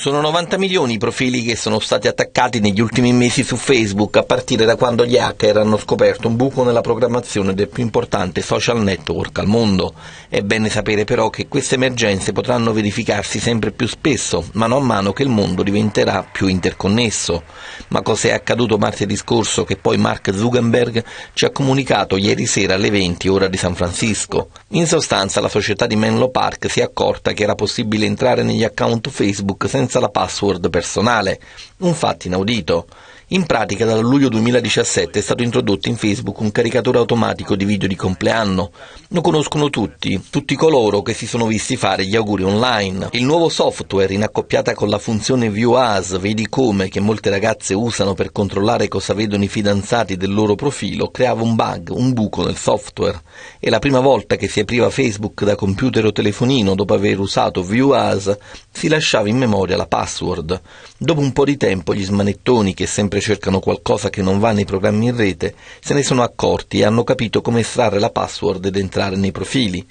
Sono 90 milioni i profili che sono stati attaccati negli ultimi mesi su Facebook a partire da quando gli hacker hanno scoperto un buco nella programmazione del più importante social network al mondo. È bene sapere però che queste emergenze potranno verificarsi sempre più spesso, mano a mano che il mondo diventerà più interconnesso. Ma cos'è accaduto martedì scorso che poi Mark Zuckerberg ci ha comunicato ieri sera alle 20 ora di San Francisco? In sostanza la società di Menlo Park si è accorta che era possibile entrare negli account Facebook senza senza la password personale, un fatto inaudito. In pratica dal luglio 2017 è stato introdotto in Facebook un caricatore automatico di video di compleanno. Lo conoscono tutti, tutti coloro che si sono visti fare gli auguri online. Il nuovo software, in accoppiata con la funzione View As, vedi come, che molte ragazze usano per controllare cosa vedono i fidanzati del loro profilo, creava un bug, un buco nel software. È la prima volta che si apriva Facebook da computer o telefonino dopo aver usato View As, si lasciava in memoria la password. Dopo un po' di tempo gli smanettoni, che sempre cercano qualcosa che non va nei programmi in rete, se ne sono accorti e hanno capito come estrarre la password ed entrare nei profili.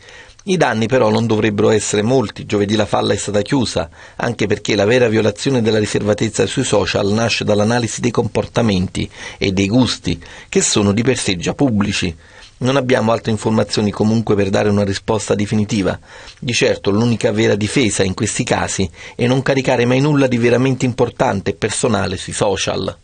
I danni però non dovrebbero essere molti, giovedì la falla è stata chiusa, anche perché la vera violazione della riservatezza sui social nasce dall'analisi dei comportamenti e dei gusti, che sono di per sé già pubblici. Non abbiamo altre informazioni comunque per dare una risposta definitiva. Di certo l'unica vera difesa in questi casi è non caricare mai nulla di veramente importante e personale sui social.